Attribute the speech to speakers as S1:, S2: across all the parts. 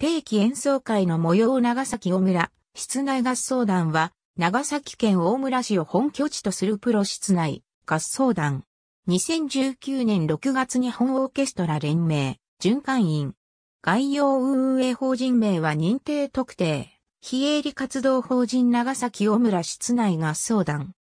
S1: 定期演奏会の模様を長崎大村、室内合奏団は、長崎県大村市を本拠地とするプロ室内合奏団。2019年6月日本オーケストラ連盟、循環員。概要運営法人名は認定特定。非営利活動法人長崎大村室内合奏団。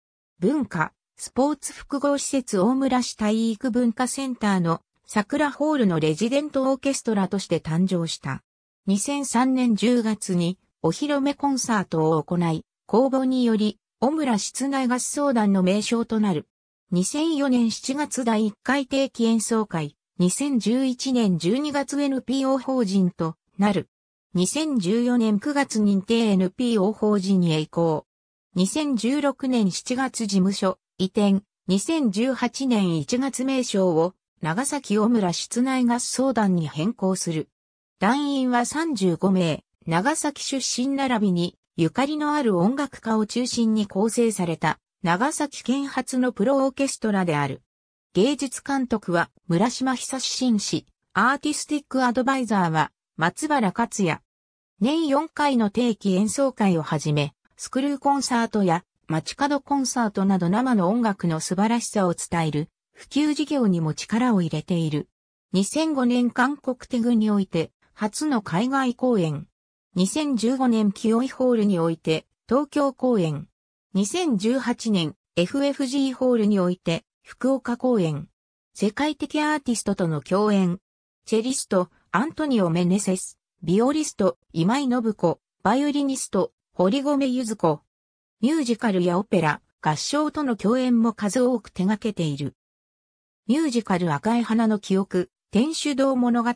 S1: 文化、スポーツ複合施設大村市体育文化センターの桜ホールのレジデントオーケストラとして誕生した。2003年10月にお披露目コンサートを行い、公募により、小村室内合奏団の名称となる。2004年7月第1回定期演奏会、2011年12月 NPO 法人となる。2014年9月認定 NPO 法人へ移行。2016年7月事務所移転。2018年1月名称を長崎小村室内合奏団に変更する。団員は35名、長崎出身並びに、ゆかりのある音楽家を中心に構成された、長崎県発のプロオーケストラである。芸術監督は村島久志紳士、アーティスティックアドバイザーは松原克也。年4回の定期演奏会をはじめ、スクルーコンサートや街角コンサートなど生の音楽の素晴らしさを伝える普及事業にも力を入れている。2005年韓国テグにおいて初の海外公演。2015年清井ホールにおいて、東京公演。2018年、FFG ホールにおいて、福岡公演。世界的アーティストとの共演。チェリスト、アントニオ・メネセス。ビオリスト、今井信子。バイオリニスト、堀米ゆず子。ミュージカルやオペラ、合唱との共演も数多く手掛けている。ミュージカル赤い花の記憶、天主堂物語、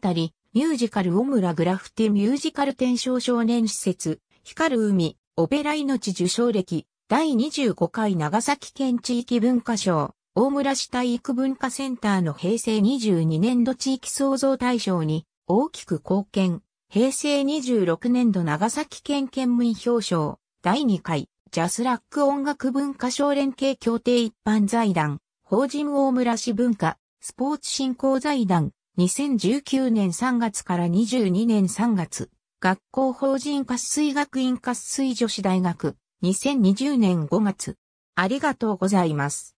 S1: ミュージカルオムラグラフティミュージカル天正少年施設、光る海、オペラ命受賞歴、第25回長崎県地域文化賞、大村市体育文化センターの平成22年度地域創造大賞に大きく貢献、平成26年度長崎県県民表彰、第2回、ジャスラック音楽文化賞連携協定一般財団、法人大村市文化、スポーツ振興財団、2019年3月から22年3月、学校法人活水学院活水女子大学、2020年5月。ありがとうございます。